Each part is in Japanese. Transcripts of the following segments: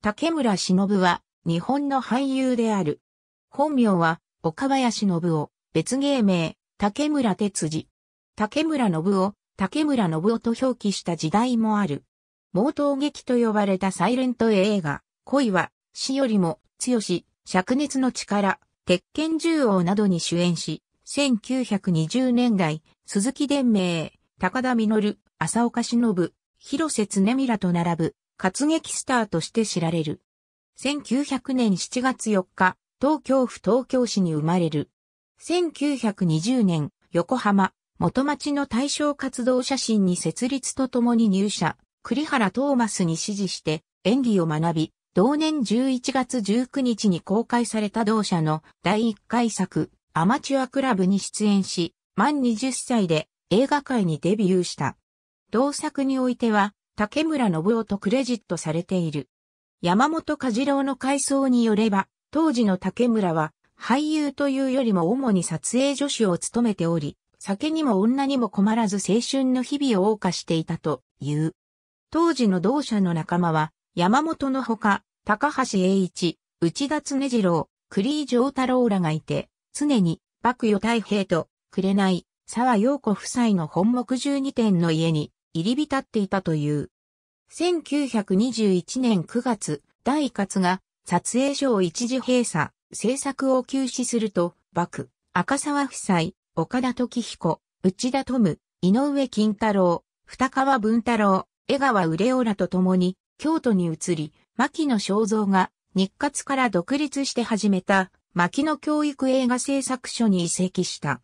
竹村忍は、日本の俳優である。本名は、岡林信夫、別芸名、竹村哲二。竹村信夫、竹村信夫と表記した時代もある。冒頭劇と呼ばれたサイレント映画、恋は、死よりも、強し、灼熱の力、鉄拳獣王などに主演し、1920年代、鈴木伝明、高田実、浅岡忍、広瀬恒美らと並ぶ活劇スターとして知られる。1900年7月4日、東京府東京市に生まれる。1920年、横浜、元町の対象活動写真に設立とともに入社、栗原トーマスに指示して演技を学び、同年11月19日に公開された同社の第1回作、アマチュアクラブに出演し、満20歳で映画界にデビューした。同作においては、竹村信夫とクレジットされている。山本和郎の回想によれば、当時の竹村は俳優というよりも主に撮影助手を務めており、酒にも女にも困らず青春の日々を謳歌していたという。当時の同社の仲間は、山本のほか、高橋栄一、内田常次郎、栗井上太郎らがいて、常に、幕与太平と、紅、沢陽子夫妻の本木十二点の家に、入り浸っていたという。1921年9月、大勝が撮影所を一時閉鎖、制作を休止すると、幕、赤沢夫妻、岡田時彦、内田富、井上金太郎、二川文太郎、江川憂夫らと共に、京都に移り、牧野正造が日活から独立して始めた、牧野教育映画製作所に移籍した。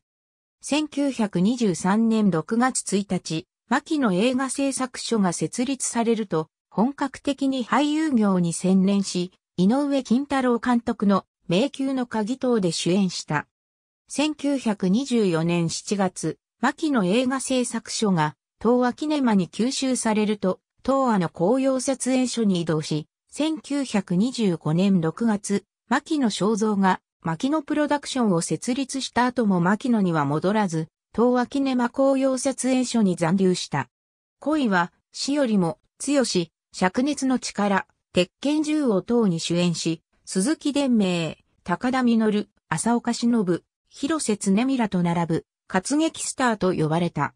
1923年6月1日、牧野映画製作所が設立されると、本格的に俳優業に専念し、井上金太郎監督の迷宮の鍵等で主演した。1924年7月、牧野映画製作所が東亜キネマに吸収されると、東亜の紅葉撮影所に移動し、1925年6月、牧野正造が牧野プロダクションを設立した後も牧野には戻らず、東キネマ紅葉撮影所に残留した。恋は、死よりも、強し、灼熱の力、鉄拳銃を等に主演し、鈴木伝明、高田実、浅岡忍、広瀬常美らと並ぶ、活劇スターと呼ばれた。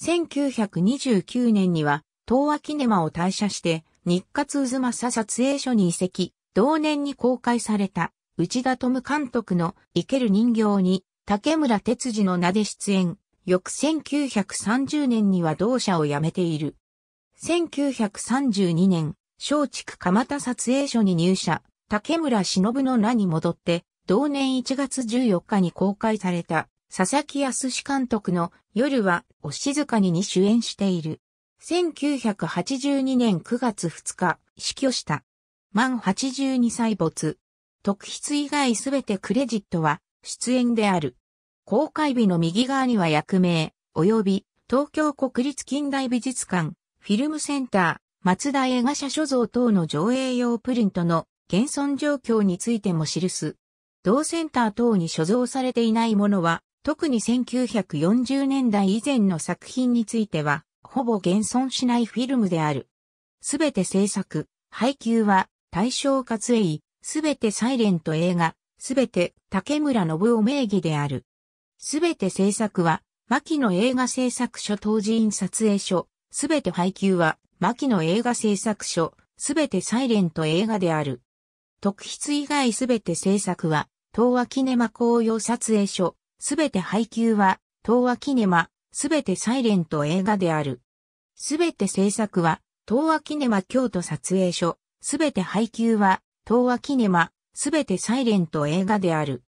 1929年には、東亜キネマを退社して、日活渦政撮影所に移籍、同年に公開された、内田富監督の生ける人形に、竹村哲司の名で出演。翌1930年には同社を辞めている。1932年、松竹蒲田撮影所に入社、竹村忍の名に戻って、同年1月14日に公開された、佐々木康監督の夜はお静かにに主演している。1982年9月2日、死去した。満82歳没。特筆以外すべてクレジットは出演である。公開日の右側には役名、及び東京国立近代美術館、フィルムセンター、松田映画社所蔵等の上映用プリントの現存状況についても記す。同センター等に所蔵されていないものは、特に1940年代以前の作品については、ほぼ現存しないフィルムである。すべて制作、配給は、対象活営、すべてサイレント映画、すべて竹村信夫名義である。すべて制作は、牧野映画制作所当時院撮影所、すべて配給は、牧野映画制作所、すべてサイレント映画である。特筆以外すべて制作は、東和キネマ紅葉撮影所、すべて配給は、東和キネマ、すべてサイレント映画である。すべて制作は、東和キネマ京都撮影所、すべて配給は、東和キネマ、すべてサイレント映画である。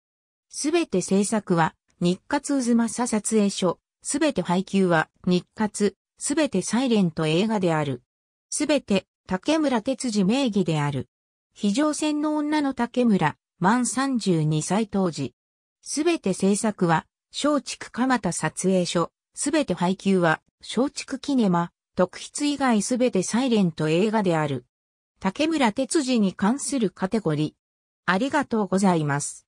すべて制作は、日活渦正撮影所。すべて配給は、日活。すべてサイレント映画である。すべて、竹村哲司名義である。非常線の女の竹村、満32歳当時。すべて制作は、松竹蒲田撮影所。すべて配給は、松竹キネマ。特筆以外すべてサイレント映画である。竹村哲司に関するカテゴリー。ありがとうございます。